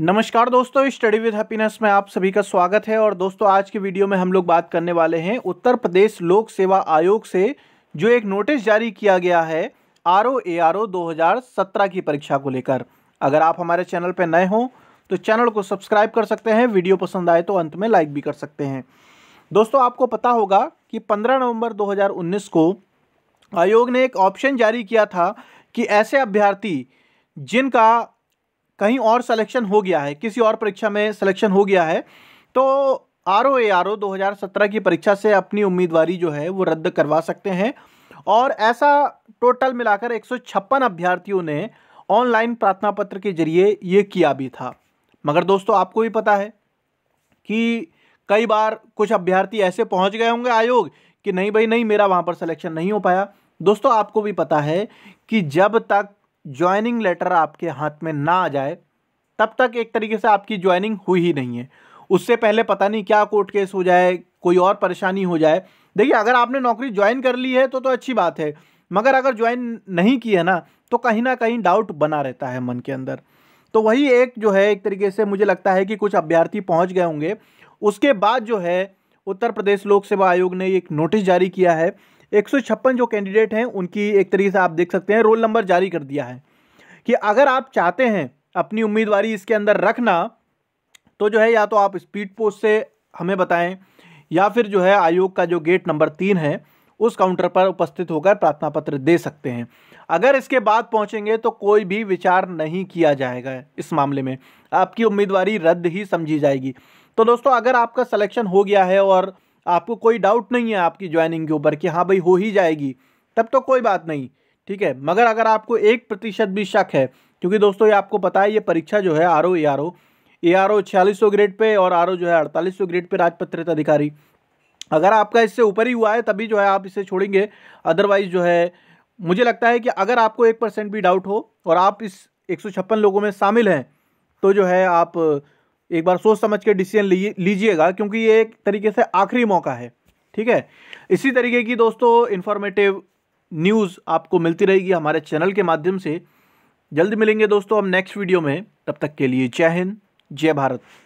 नमस्कार दोस्तों study with happiness में आप सभी का स्वागत है और दोस्तों आज की वीडियो में हम लोग बात करने वाले हैं उत्तर प्रदेश लोक सेवा आयोग से जो एक नोटिस जारी किया गया है आर ओ ए आर ओ दो की परीक्षा को लेकर अगर आप हमारे चैनल पर नए हों तो चैनल को सब्सक्राइब कर सकते हैं वीडियो पसंद आए तो अंत में लाइक भी कर सकते हैं दोस्तों आपको पता होगा कि 15 नवंबर 2019 को आयोग ने एक ऑप्शन जारी किया था कि ऐसे अभ्यर्थी जिनका कहीं और सिलेक्शन हो गया है किसी और परीक्षा में सिलेक्शन हो गया है तो आर ओ ए आर ओ दो की परीक्षा से अपनी उम्मीदवारी जो है वो रद्द करवा सकते हैं और ऐसा टोटल मिलाकर एक अभ्यर्थियों ने ऑनलाइन प्रार्थना पत्र के जरिए ये किया भी था मगर दोस्तों आपको भी पता है कि कई बार कुछ अभ्यर्थी ऐसे पहुंच गए होंगे आयोग कि नहीं भाई नहीं मेरा वहां पर सिलेक्शन नहीं हो पाया दोस्तों आपको भी पता है कि जब तक ज्वाइनिंग लेटर आपके हाथ में ना आ जाए तब तक एक तरीके से आपकी ज्वाइनिंग हुई ही नहीं है उससे पहले पता नहीं क्या कोर्ट केस हो जाए कोई और परेशानी हो जाए देखिए अगर आपने नौकरी ज्वाइन कर ली है तो तो अच्छी बात है मगर अगर ज्वाइन नहीं की है ना तो कहीं ना कहीं डाउट बना रहता है मन के अंदर तो वही एक जो है एक तरीके से मुझे लगता है कि कुछ अभ्यर्थी पहुँच गए होंगे उसके बाद जो है उत्तर प्रदेश लोक सेवा आयोग ने एक नोटिस जारी किया है एक जो कैंडिडेट हैं उनकी एक तरीके से आप देख सकते हैं रोल नंबर जारी कर दिया है कि अगर आप चाहते हैं अपनी उम्मीदवारी इसके अंदर रखना तो जो है या तो आप स्पीड पोस्ट से हमें बताएं या फिर जो है आयोग का जो गेट नंबर तीन है उस काउंटर पर उपस्थित होकर प्रार्थना पत्र दे सकते हैं अगर इसके बाद पहुंचेंगे तो कोई भी विचार नहीं किया जाएगा इस मामले में आपकी उम्मीदवारी रद्द ही समझी जाएगी तो दोस्तों अगर आपका सलेक्शन हो गया है और आपको कोई डाउट नहीं है आपकी ज्वाइनिंग के ऊपर कि हाँ भाई हो ही जाएगी तब तो कोई बात नहीं ठीक है मगर अगर आपको एक प्रतिशत भी शक है क्योंकि दोस्तों ये आपको पता है ये परीक्षा जो है R O A R O A R O छियालीस सौ ग्रेड पे और आर ओ जो है अड़तालीस सौ ग्रेड पे राजपत्रित अधिकारी अगर आपका इससे ऊपर ही हुआ है तभी जो है आप इसे छोड़ेंगे अदरवाइज जो है मुझे लगता है कि अगर आपको एक परसेंट भी डाउट हो और आप इस एक लोगों में शामिल हैं तो जो है आप एक बार सोच समझ के डिसीजन लीजिएगा क्योंकि ये एक तरीके से आखिरी मौका है ठीक है इसी तरीके की दोस्तों इन्फॉर्मेटिव न्यूज़ आपको मिलती रहेगी हमारे चैनल के माध्यम से जल्द मिलेंगे दोस्तों हम नेक्स्ट वीडियो में तब तक के लिए जय हिंद जय भारत